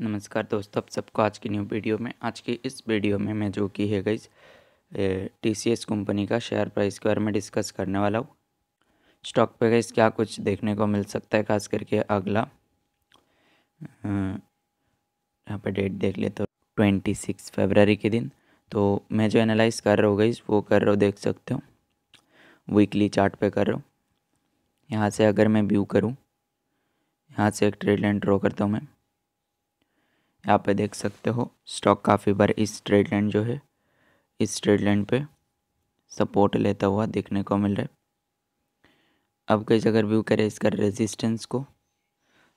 नमस्कार दोस्तों आप सबको आज की न्यू वीडियो में आज की इस वीडियो में मैं जो की है गई टी सी एस कंपनी का शेयर प्राइस के बारे में डिस्कस करने वाला हूँ स्टॉक पे गई क्या कुछ देखने को मिल सकता है खास करके अगला यहाँ पे डेट देख ले तो ट्वेंटी सिक्स फेबररी के दिन तो मैं जो एनालाइज कर रहा हूँ गई वो कर रहा हूँ देख सकते हो वीकली चार्ट पे कर रहा हूँ यहाँ से अगर मैं व्यू करूँ यहाँ से एक ट्रेड लाइन ड्रॉ करता हूँ मैं यहाँ पे देख सकते हो स्टॉक काफ़ी बार इस ट्रेड लाइन जो है इस ट्रेड लाइन पे सपोर्ट लेता हुआ देखने को मिल रहा है अब कैसे अगर व्यू करें इसका रेजिस्टेंस को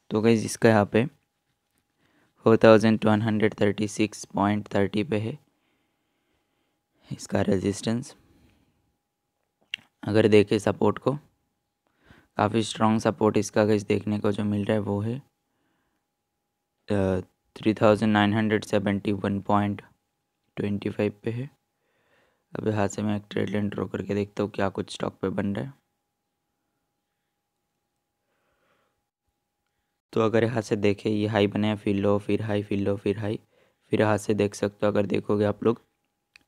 तो कहीं इसका यहाँ पे four thousand one hundred thirty six point thirty पे है इसका रेजिस्टेंस अगर देखें सपोर्ट को काफ़ी स्ट्रॉन्ग सपोर्ट इसका कैसे देखने को जो मिल रहा है वो है three thousand nine hundred seventy one point twenty five पे है अब यहाँ से मैं एक ट्रेड लाइन ड्रॉ करके देखता हूँ क्या कुछ स्टॉक पे बन रहा है तो अगर यहाँ से देखें ये हाई बनाया फिर लो फिर हाई फिर लो फिर हाई फिर यहाँ से देख सकते हो अगर देखोगे आप लोग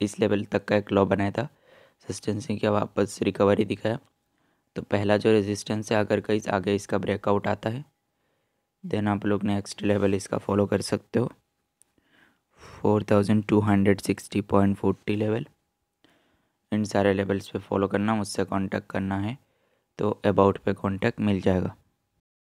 इस लेवल तक का एक लॉ बनाया था सस्टेंसिंग का वापस रिकवरी दिखाया तो पहला जो रेजिस्टेंस है अगर कहीं आगे इसका ब्रेकआउट आता है देन आप लोग नेक्स्ट लेवल इसका फॉलो कर सकते हो four thousand two hundred sixty point forty level इन सारे लेवल्स पे फॉलो करना मुझसे कांटेक्ट करना है तो अबाउट पे कांटेक्ट मिल जाएगा